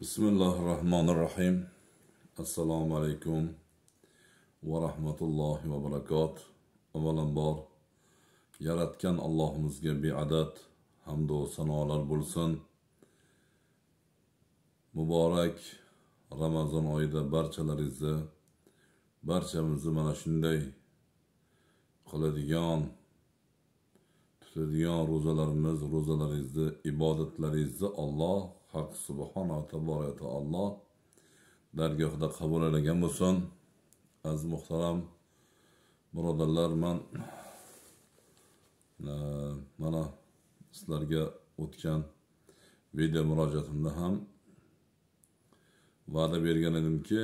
bismillahi rohmanir rohim assalomu alaykum va rahmatullohi va barakot avvalambor yaratgan allohimizga beadad hamdu sanolar bo'lsin muborak ramazon oyida barchalaringizni barchamizni mana shunday qiladigan tutadigan ro'zalarimiz ro'zalaringizni ibodatlaringizni olloh haq subhanava taboraka taolo dargohida qabul aylagan bo'lsin aziz muhtaram birodarlar man eh, mana sizlarga o'tgan video murojaatimda ham va'da bergan edimki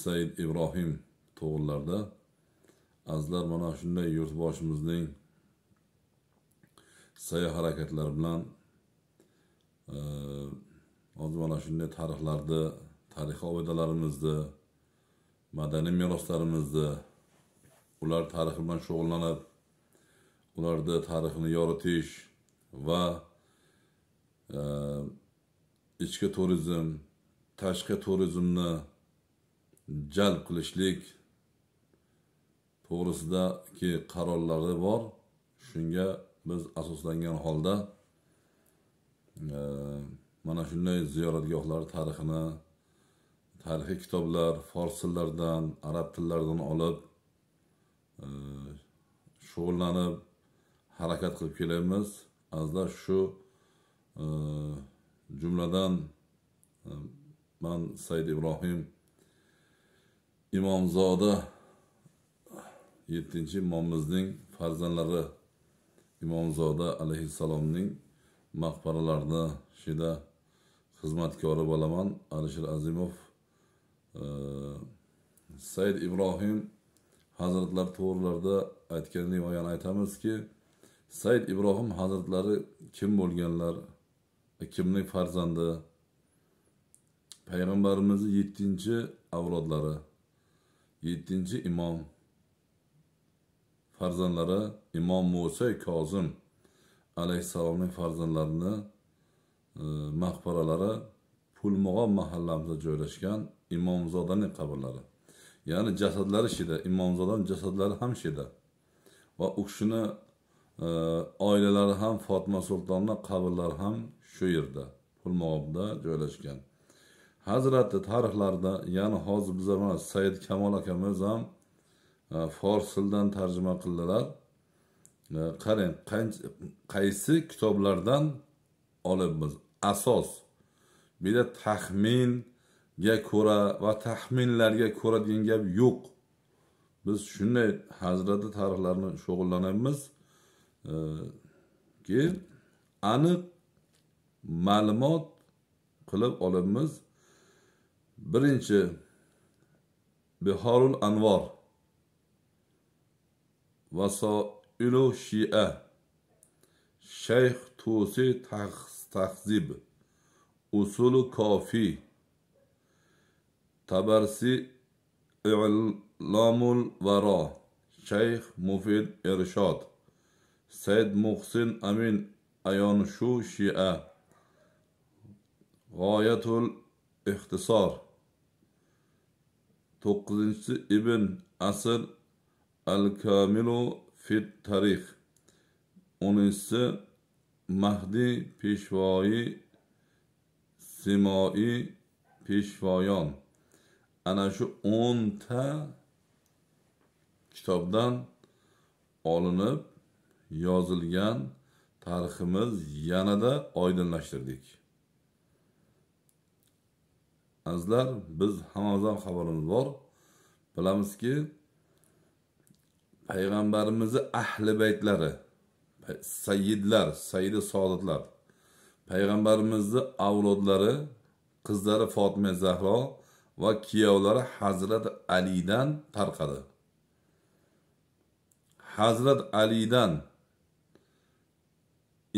said ibrohim to'g'rilarda azizlar mana shunday yurtboshimizning sa'y harakatlari bilan eh, hozir mana shunday tarixlarni tarixiy obidalarimizni madaniy meroslarimizni ular tarixi bilan shug'ullanib ularni tarixini yoritish va e, ichki turizm tashqi turizmni jalb qilishlik to'g'risidagi qarorlari bor shunga biz asoslangan holda e, mana shunday ziyoratgohlar tarixini tarixiy kitoblar fors tillaridan arab tillaridan olib e, shug'ullanib harakat qilib kelaymiz azda shu e, jumladan e, man said ibrohim imomzoda yettinchi imomimizning farzandlari imomzoda alayhissalomning maqbaralarini shida xizmatkori bo'laman alisher azimov e, said ibrohim hazratlari to'g'rilarida aytganlik va yana aytamizki said ibrohim hazratlari kim bo'lganlar e, kimning farzandi payg'ambarimizni yettinchi avlodlari yettinchi imom farzandlari imom musa kozim alayhissalomning farzandlarini maqbaralari pulmug'on mahallamizda joylashgan imomzodaning qabrlari ya'ni jasadlari shida yerda imomzodani jasadlari ham shida va u kishini e, oilalari ham fotima sultonni qabrlari ham shu yerda pulmog'obda joylashgan hazrati tarixlarida ya'ni hozir biza mana said kamol akamiz ham e, fors tilidan tarjima qildilar e, qarang qaysi kitoblardan olibmiz asos bu yerda taxminga ko'ra va taxminlarga ko'ra degan gap yo'q biz shunday hazrati tarixlarni shug'ullanamiz e, keyin aniq ma'lumot qilib olibmiz birinchi bihorul anvor vasoilu shia shayx tusi tahs istahzib usulu kofi tabarsi i'lomul varo shayx mufid irshod said muhsin amin ayonshu shia g'oyatul ixtisor to'qqizinchisi ibn asr al kamilu fit tarix o'ninchisi mahdi peshvoyi simoyi peshvoyon ana shu o'nta kitobdan olinib yozilgan tariximiz yanada oydinlashtirdik azizlar biz hammamizdan xabarimiz bor bilamizki payg'ambarimizni ahli baytlari sayyidlar sayyidi sodatlar payg'ambarimizni avlodlari qizlari fotima zahro va kuyovlari hazrat alidan tarqadi hazrat alidan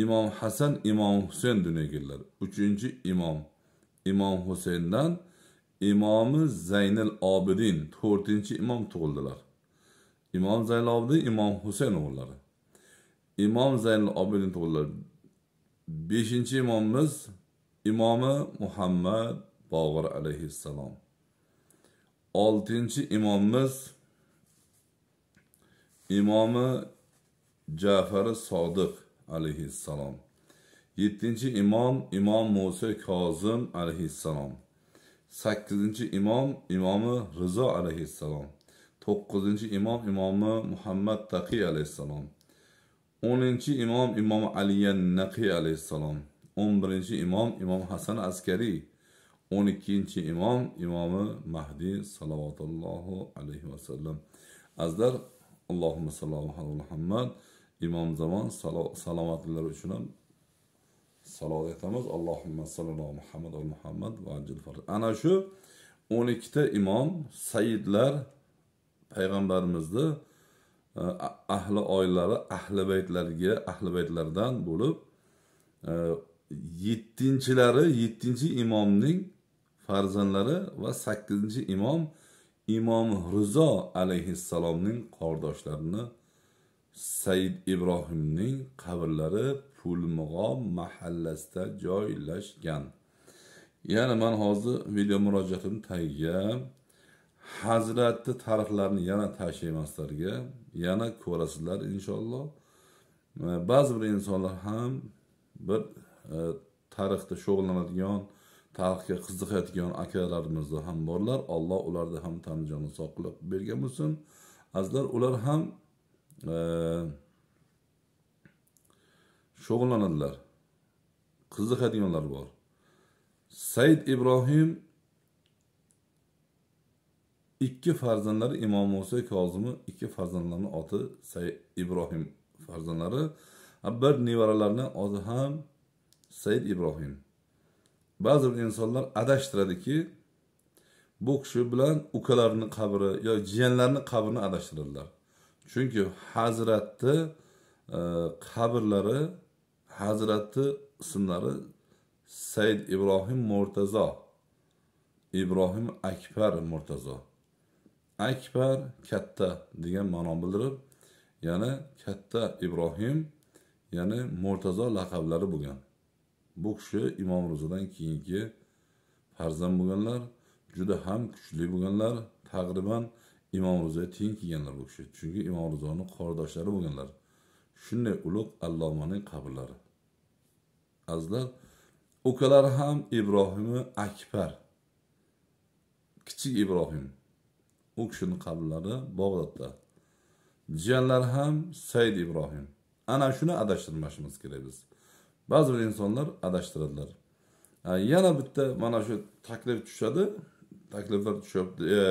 imom hasan imom husayn dunyoga keldilar uchinchi imom imom husayndan imomi zaynil obidin to'rtinchi imom tug'ildilar imom zaynil obidin imom husayn o'g'illari imom zaynul obidin tug'ildilar beshinchi imomimiz imomi muhammad bog'ir alayhissalom oltinchi imomimiz imomi jafari sodiq alayhissalom yettinchi imom imom muso kozim alayhissalom sakkizinchi imom imomi rizo alayhissalom to'qqizinchi imom imomi muhammad taqiy alayhissalom o'ninchi imom imom aliya naqiy alayhissalom o'n birinchi imom imom hasan askariy o'n ikkinchi imom imomi mahdiy salovatullohu alayhi vasallam azizlar allohumma sallallohu ala muhammad imom zamon salomatliklari uchun ham salovat aytamiz allohumma sallallohu ala muhammad al muhammad va ajil ana shu o'n ikkita imom sayidlar payg'ambarimizni ahli oilalari ahli baytlariga ahli baytlardan bo'lib e, yettinchilari yettinchi imomning farzandlari va sakkizinchi imom imom rizo alayhissalomning qardoshlarini said ibrohimning qabrlari pulmig'om mahallasida joylashgan ya'ni man hozir video murojaatimni tagiga hazratni tarixlarni yana tashlaymaslarga yana ko'rasizlar inshaalloh ba'zi bir insonlar ham bir e, tarixda shug'ullanadigan tarixga qiziqayotgan akalarimiz ham borlar alloh ularni ham tan sog' qilib bergan bo'lsin azizlar ular ham e, shug'ullanadilar qiziqadiganlar bor said ibrohim ikki farzandlari imom muso kozimi ikki farzandlarini oti say ibrohim farzandlari bir nevaralarini oti ham said ibrohim ba'zi bir insonlar adashtiradiki bu kishi bilan ukalarini qabri yo jiyanlarini qabrini adashtiradilar chunki hazratni e, qabrlari hazratni ismlari said ibrohim murtazo ibrohim akbar murtazo akbar katta degan ma'noni bildirib ya'ni katta ibrohim ya'ni mo'rtazo laqablari bo'lgan bu kishi imom ro'zadan keyingi farzand bo'lganlar juda ham kuchli bo'lganlar taqriban imom ro'zaga teng kelganlar bu kishi chunki imom rizoni qordoshlari bo'lganlar shunday ulug' allomaning qabrlari azizlar ukalari ham ibrohimi akbar kichik ibrohim u kishini qabrlari bog'dodda jiyanlari ham said ibrohim ana shuni adashtirmasligimiz kerak biz ba'zi bir insonlar adashtiradilar yana bitta mana shu taklif tushadi takliflar tushyapti e,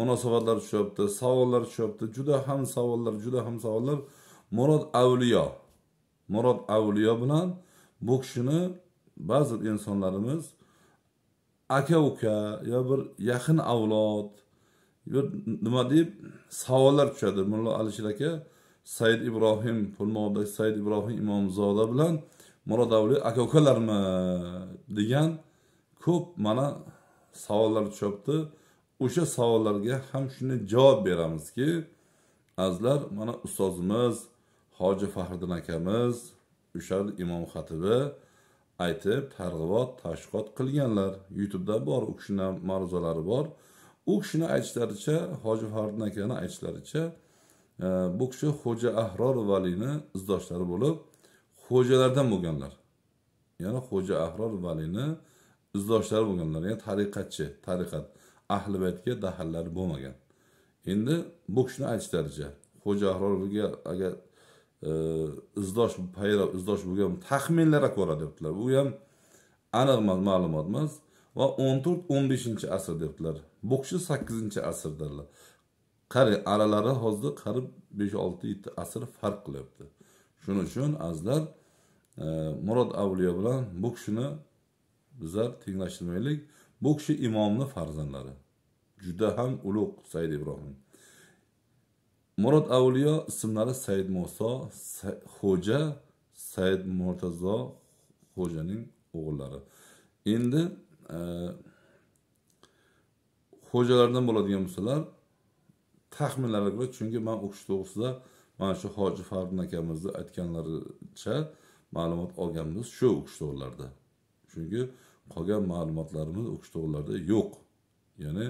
munosabatlar tushyapti savollar tushyapti juda ham savollar juda ham savollar murod avliyo murod avliyo bilan bu kishini ba'zi insonlarimiz aka uka yo bir yaqin avlod bir nima deb savollar tushadi mullo alisher aka said ibrohim pulmoqdagi said ibrohim imomzoda bilan murodavli aka ukalarmi degan ko'p mana savollar tushyapti o'sha savollarga ham shunday javob beramizki azizlar mana ustozimiz hoji faxriddin akamiz o'sha imom xatibi aytib targ'ibot tashviqot qilganlar youtubeda bor u kishini ma'ruzalari bor u kishini aytishlaricha hoji faridin akani aytishlaricha e, bu kishi xo'ja ahror valini izdoshlari bo'lib xo'jalardan bo'lganlar ya'ni xo'ja ahror valini izdoshlari bo'lganlar ya'ni tariqatchi tariqat ahli baytga dahallari bo'lmagan endi bu kishini aytishlaricha xo'ja ahrorga agar e, izdosh payro izdosh bo'lgan taxminlarga ko'ra debdilar bu ham aniq ma'lumot emas va 14-15 asr beshinchi asr debdilar 8 asr asrdalar qari aralari hozir qarib 5-6-7 asr farq qilyapti shuning uchun azizlar e, murod avliyo bilan bu kishini bizlar tenglashtirmaylik bu kishi imomni farzandlari juda ham ulug' said ibrohim murod avliyo ismlari said muso xo'ja said murtazo xo'janing o'g'illari endi hojalardan bo'ladigan bo'lsalar taxminlarga ko'ra chunki man o'qish to'g'risida mana shu hoji fardin akamizni aytganlaricha ma'lumot olganmiz shu o'qish to'g'rilarda chunki qolgan ma'lumotlarimiz o'qish to'g'rilarda yo'q ya'ni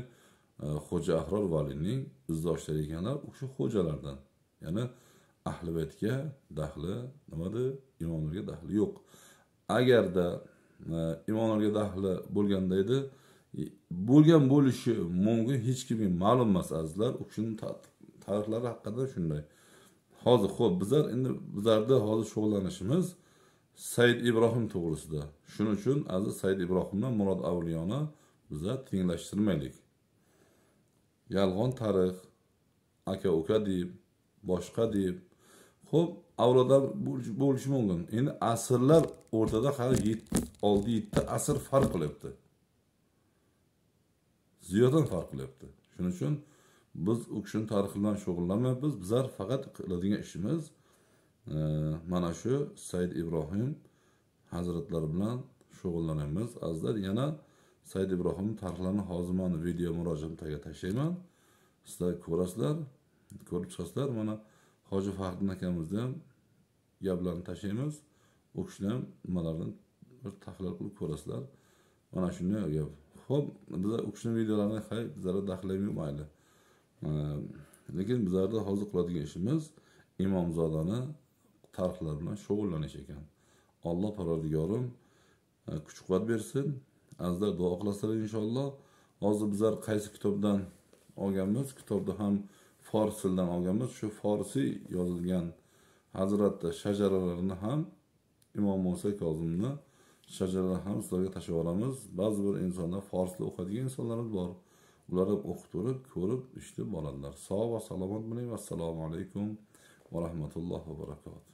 xo'ja e, ahror valining izdoshlari ekanlar o'sha xo'jalardan ya'ni ahli baytga daxli nimada imomlarga daxli yo'q agarda imonlarga daxli bo'lganda edi bo'lgan bo'lishi mumkin hech kimga ma'lum emas azizlar u kishini tarixlari haqida shunday hozir ho'p bizlar endi bizlarni hozir shug'ullanishimiz said ibrohim to'g'risida shuning uchun aziz said ibrohimdan murod avliyoni bizlar tenglashtirmaylik yolg'on tarix aka uka deb boshqa deb ho'p avlodlar bo'lishi mumkin endi asrlar o'rtada hali oldi yetti asr farq qilyapti ziyodan farq qilyapti shuning uchun biz u kishini tarixi bilan shug'ullanmaymiz bizlar faqat qiladigan ishimiz e, mana shu said ibrohim hazratlari bilan shug'ullanamiz azizlar yana said ibrohim tarixlarini hozir mana video murojatimga tashlayman sizlar ko'rasizlar ko'rib chiqasizlar mana hoji fahriddin akamizni ham gaplarini tashlaymiz u kishini ham nimalarini bir tahlil qilib ko'rasizlar mana shunday gap ho'p bizlar u kishini videolarini hay bizlarga yo'q mayli lekin bizlarda hozir qiladigan ishimiz imomzodani tarixlar bilan shug'ullanish ekan alloh parvardigorim e, kuch quvvat bersin azizlar duo qilasizlar inshaalloh hozir bizlar qaysi kitobdan olganmiz kitobni ham fors tilidan olganmiz shu forsiy yozilgan hazratda shajaralarni ham imom muso kozimni shajarani ham sizlarga tashlab olamiz ba'zi bir insonlar forsda o'qiydigan insonlarimiz bor ular ham o'qib turib ko'rib eshitib oladilar sog' va salomat bo'ling vassalomu alaykum va rahmatullohi va barakatuh